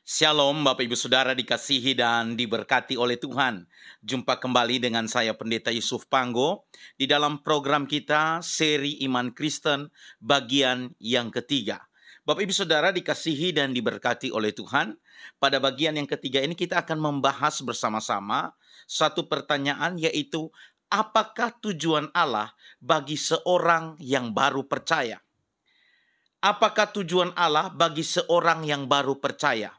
Shalom Bapak Ibu Saudara dikasihi dan diberkati oleh Tuhan. Jumpa kembali dengan saya Pendeta Yusuf Panggo di dalam program kita seri Iman Kristen bagian yang ketiga. Bapak Ibu Saudara dikasihi dan diberkati oleh Tuhan. Pada bagian yang ketiga ini kita akan membahas bersama-sama satu pertanyaan yaitu apakah tujuan Allah bagi seorang yang baru percaya? Apakah tujuan Allah bagi seorang yang baru percaya?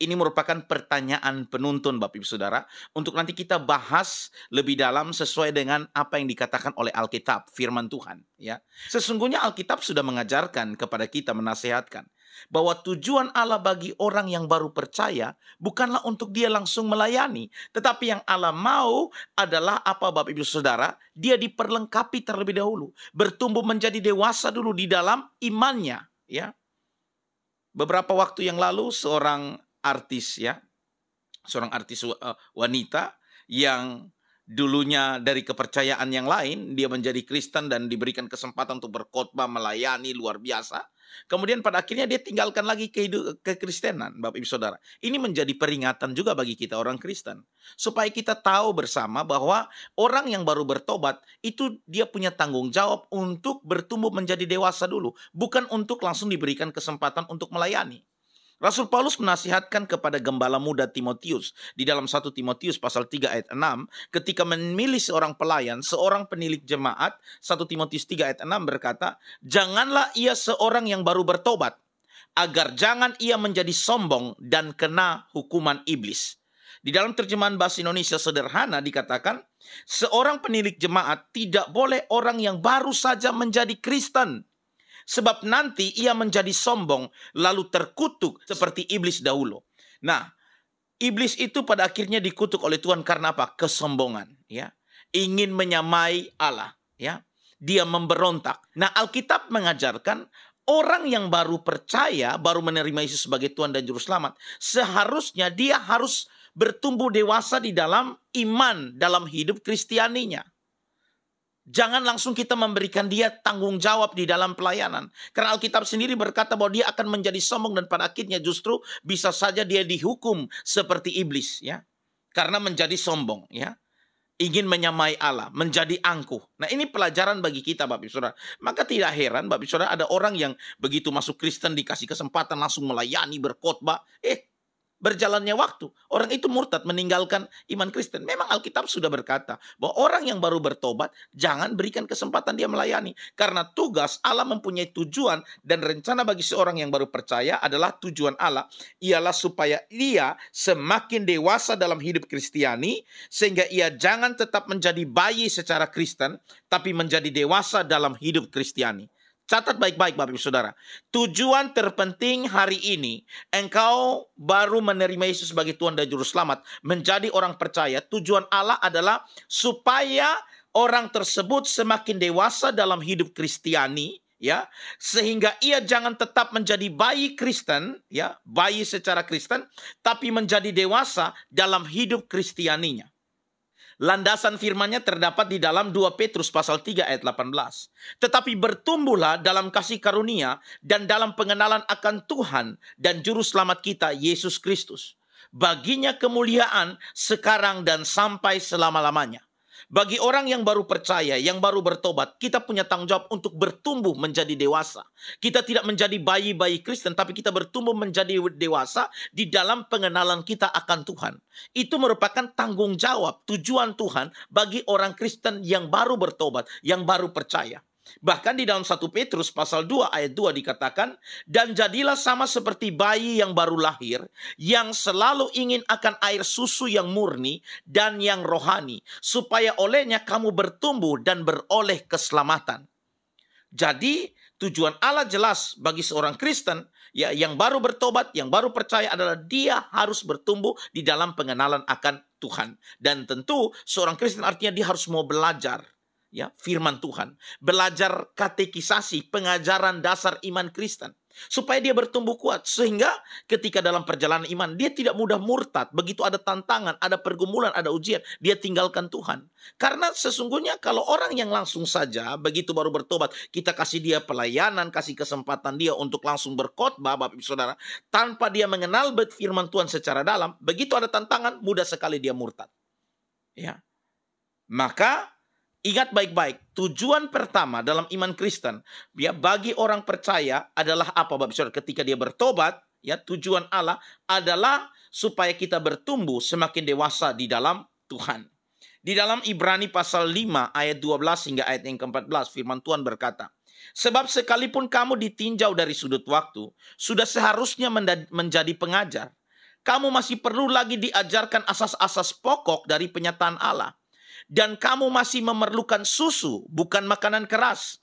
ini merupakan pertanyaan penuntun Bapak Ibu Saudara untuk nanti kita bahas lebih dalam sesuai dengan apa yang dikatakan oleh Alkitab, firman Tuhan, ya. Sesungguhnya Alkitab sudah mengajarkan kepada kita menasehatkan bahwa tujuan Allah bagi orang yang baru percaya bukanlah untuk dia langsung melayani, tetapi yang Allah mau adalah apa Bapak Ibu Saudara, dia diperlengkapi terlebih dahulu, bertumbuh menjadi dewasa dulu di dalam imannya, ya. Beberapa waktu yang lalu seorang artis ya, seorang artis eh, wanita yang dulunya dari kepercayaan yang lain, dia menjadi Kristen dan diberikan kesempatan untuk berkhotbah, melayani luar biasa. Kemudian pada akhirnya dia tinggalkan lagi ke kekristenan, Bapak Ibu Saudara. Ini menjadi peringatan juga bagi kita orang Kristen. Supaya kita tahu bersama bahwa orang yang baru bertobat itu dia punya tanggung jawab untuk bertumbuh menjadi dewasa dulu. Bukan untuk langsung diberikan kesempatan untuk melayani. Rasul Paulus menasihatkan kepada gembala muda Timotius di dalam 1 Timotius pasal 3 ayat 6 ketika memilih seorang pelayan, seorang penilik jemaat, 1 Timotius 3 ayat 6 berkata, "Janganlah ia seorang yang baru bertobat, agar jangan ia menjadi sombong dan kena hukuman iblis." Di dalam terjemahan bahasa Indonesia sederhana dikatakan, seorang penilik jemaat tidak boleh orang yang baru saja menjadi Kristen Sebab nanti ia menjadi sombong lalu terkutuk seperti iblis dahulu. Nah, iblis itu pada akhirnya dikutuk oleh Tuhan karena apa? Kesombongan, ya. Ingin menyamai Allah, ya. Dia memberontak. Nah, Alkitab mengajarkan orang yang baru percaya, baru menerima Yesus sebagai Tuhan dan juru selamat, seharusnya dia harus bertumbuh dewasa di dalam iman dalam hidup Kristianinya. Jangan langsung kita memberikan dia tanggung jawab di dalam pelayanan. Karena Alkitab sendiri berkata bahwa dia akan menjadi sombong dan pada akhirnya justru bisa saja dia dihukum seperti iblis ya. Karena menjadi sombong ya. Ingin menyamai Allah, menjadi angkuh. Nah ini pelajaran bagi kita Bapak Saudara. Maka tidak heran Bapak Saudara ada orang yang begitu masuk Kristen dikasih kesempatan langsung melayani, berkhotbah. Eh berjalannya waktu, orang itu murtad meninggalkan iman Kristen. Memang Alkitab sudah berkata bahwa orang yang baru bertobat jangan berikan kesempatan dia melayani karena tugas Allah mempunyai tujuan dan rencana bagi seorang yang baru percaya adalah tujuan Allah ialah supaya ia semakin dewasa dalam hidup Kristiani sehingga ia jangan tetap menjadi bayi secara Kristen tapi menjadi dewasa dalam hidup Kristiani. Catat baik-baik Bapak Ibu Saudara. Tujuan terpenting hari ini, engkau baru menerima Yesus sebagai Tuhan dan Juru Selamat, menjadi orang percaya. Tujuan Allah adalah supaya orang tersebut semakin dewasa dalam hidup Kristiani, ya sehingga ia jangan tetap menjadi bayi Kristen ya bayi secara Kristen tapi menjadi dewasa dalam hidup Kristianinya Landasan firmannya terdapat di dalam 2 Petrus pasal 3 ayat 18. Tetapi bertumbuhlah dalam kasih karunia dan dalam pengenalan akan Tuhan dan juru selamat kita Yesus Kristus. Baginya kemuliaan sekarang dan sampai selama-lamanya. Bagi orang yang baru percaya, yang baru bertobat, kita punya tanggung jawab untuk bertumbuh menjadi dewasa. Kita tidak menjadi bayi-bayi Kristen, tapi kita bertumbuh menjadi dewasa di dalam pengenalan kita akan Tuhan. Itu merupakan tanggung jawab, tujuan Tuhan bagi orang Kristen yang baru bertobat, yang baru percaya. Bahkan di dalam satu Petrus pasal 2 ayat 2 dikatakan, Dan jadilah sama seperti bayi yang baru lahir, yang selalu ingin akan air susu yang murni dan yang rohani, supaya olehnya kamu bertumbuh dan beroleh keselamatan. Jadi tujuan Allah jelas bagi seorang Kristen ya yang baru bertobat, yang baru percaya adalah dia harus bertumbuh di dalam pengenalan akan Tuhan. Dan tentu seorang Kristen artinya dia harus mau belajar ya firman Tuhan, belajar katekisasi pengajaran dasar iman Kristen supaya dia bertumbuh kuat sehingga ketika dalam perjalanan iman dia tidak mudah murtad begitu ada tantangan ada pergumulan ada ujian dia tinggalkan Tuhan karena sesungguhnya kalau orang yang langsung saja begitu baru bertobat kita kasih dia pelayanan kasih kesempatan dia untuk langsung berkhotbah Bapak Ibu Saudara tanpa dia mengenal firman Tuhan secara dalam begitu ada tantangan mudah sekali dia murtad ya maka Ingat baik-baik, tujuan pertama dalam iman Kristen, ya bagi orang percaya adalah apa Bapak Saudara? Ketika dia bertobat, ya tujuan Allah adalah supaya kita bertumbuh semakin dewasa di dalam Tuhan. Di dalam Ibrani pasal 5 ayat 12 hingga ayat yang ke-14 firman Tuhan berkata, Sebab sekalipun kamu ditinjau dari sudut waktu, sudah seharusnya menjadi pengajar. Kamu masih perlu lagi diajarkan asas-asas pokok dari penyataan Allah – dan kamu masih memerlukan susu, bukan makanan keras.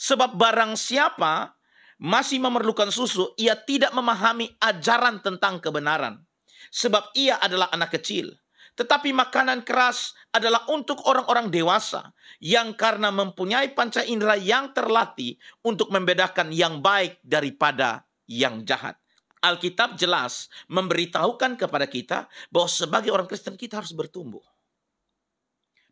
Sebab barang siapa masih memerlukan susu, ia tidak memahami ajaran tentang kebenaran. Sebab ia adalah anak kecil. Tetapi makanan keras adalah untuk orang-orang dewasa yang karena mempunyai panca indera yang terlatih untuk membedakan yang baik daripada yang jahat. Alkitab jelas memberitahukan kepada kita bahwa sebagai orang Kristen kita harus bertumbuh.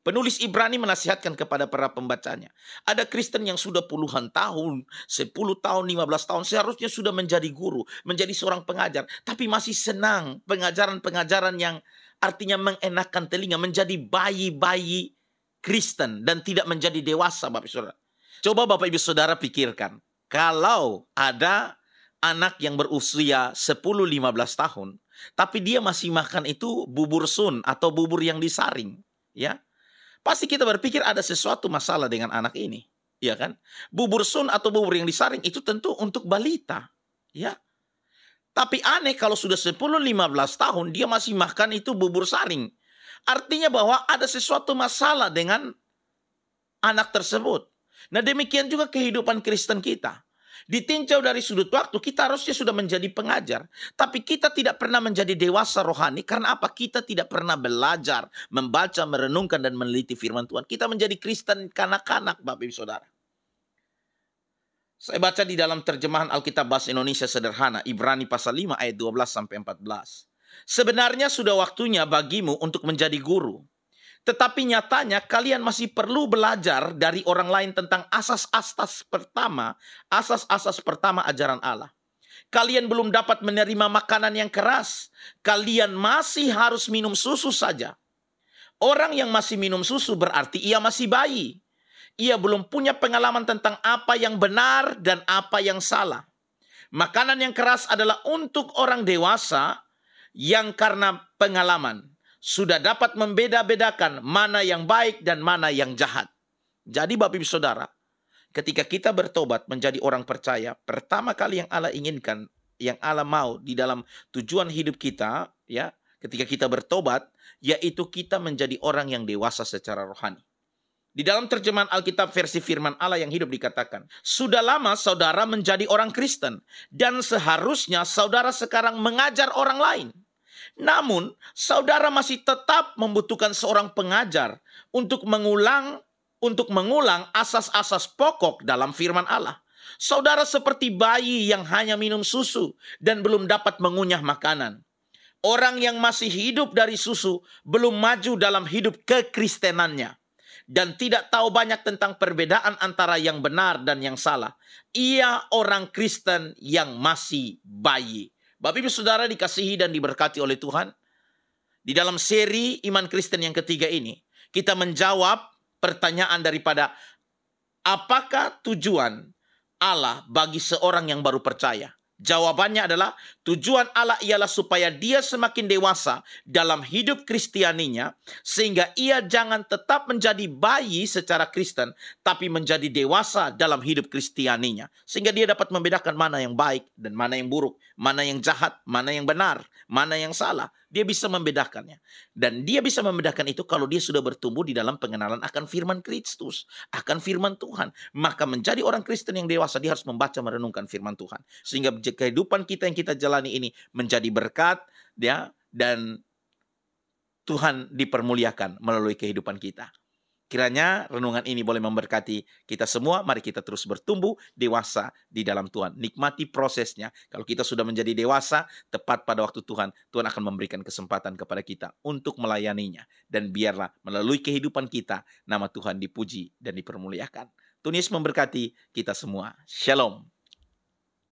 Penulis Ibrani menasihatkan kepada para pembacanya. Ada Kristen yang sudah puluhan tahun, 10 tahun, 15 tahun, seharusnya sudah menjadi guru, menjadi seorang pengajar. Tapi masih senang pengajaran-pengajaran yang artinya mengenakan telinga, menjadi bayi-bayi Kristen dan tidak menjadi dewasa Bapak Ibu Saudara. Coba Bapak Ibu Saudara pikirkan, kalau ada anak yang berusia 10-15 tahun, tapi dia masih makan itu bubur sun atau bubur yang disaring, ya Pasti kita berpikir ada sesuatu masalah dengan anak ini, ya kan? Bubur sun atau bubur yang disaring itu tentu untuk balita, ya. Tapi aneh kalau sudah 10 15 tahun dia masih makan itu bubur saring. Artinya bahwa ada sesuatu masalah dengan anak tersebut. Nah, demikian juga kehidupan Kristen kita ditinjau dari sudut waktu, kita harusnya sudah menjadi pengajar. Tapi kita tidak pernah menjadi dewasa rohani karena apa? Kita tidak pernah belajar, membaca, merenungkan, dan meneliti firman Tuhan. Kita menjadi Kristen kanak-kanak, Bapak Ibu Saudara. Saya baca di dalam terjemahan Alkitab Bahasa Indonesia sederhana, Ibrani pasal 5 ayat 12 sampai 14. Sebenarnya sudah waktunya bagimu untuk menjadi guru, tetapi nyatanya kalian masih perlu belajar dari orang lain tentang asas-asas pertama, asas-asas pertama ajaran Allah. Kalian belum dapat menerima makanan yang keras. Kalian masih harus minum susu saja. Orang yang masih minum susu berarti ia masih bayi. Ia belum punya pengalaman tentang apa yang benar dan apa yang salah. Makanan yang keras adalah untuk orang dewasa yang karena pengalaman sudah dapat membeda-bedakan mana yang baik dan mana yang jahat. Jadi Bapak Ibu Saudara, ketika kita bertobat menjadi orang percaya, pertama kali yang Allah inginkan, yang Allah mau di dalam tujuan hidup kita, ya, ketika kita bertobat, yaitu kita menjadi orang yang dewasa secara rohani. Di dalam terjemahan Alkitab versi firman Allah yang hidup dikatakan, Sudah lama saudara menjadi orang Kristen, dan seharusnya saudara sekarang mengajar orang lain. Namun, saudara masih tetap membutuhkan seorang pengajar untuk mengulang untuk mengulang asas-asas pokok dalam firman Allah. Saudara seperti bayi yang hanya minum susu dan belum dapat mengunyah makanan. Orang yang masih hidup dari susu belum maju dalam hidup kekristenannya dan tidak tahu banyak tentang perbedaan antara yang benar dan yang salah. Ia orang Kristen yang masih bayi. Bapak Ibu Saudara dikasihi dan diberkati oleh Tuhan. Di dalam seri iman Kristen yang ketiga ini, kita menjawab pertanyaan daripada apakah tujuan Allah bagi seorang yang baru percaya? Jawabannya adalah tujuan Allah ialah supaya dia semakin dewasa dalam hidup kristianinya sehingga ia jangan tetap menjadi bayi secara Kristen tapi menjadi dewasa dalam hidup kristianinya sehingga dia dapat membedakan mana yang baik dan mana yang buruk, mana yang jahat, mana yang benar, mana yang salah dia bisa membedakannya. Dan dia bisa membedakan itu kalau dia sudah bertumbuh di dalam pengenalan akan firman Kristus. Akan firman Tuhan. Maka menjadi orang Kristen yang dewasa, dia harus membaca merenungkan firman Tuhan. Sehingga kehidupan kita yang kita jalani ini menjadi berkat. ya Dan Tuhan dipermuliakan melalui kehidupan kita. Kiranya renungan ini boleh memberkati kita semua. Mari kita terus bertumbuh dewasa di dalam Tuhan. Nikmati prosesnya. Kalau kita sudah menjadi dewasa, tepat pada waktu Tuhan, Tuhan akan memberikan kesempatan kepada kita untuk melayaninya. Dan biarlah melalui kehidupan kita, nama Tuhan dipuji dan dipermuliakan. Tuhan Yesus memberkati kita semua. Shalom.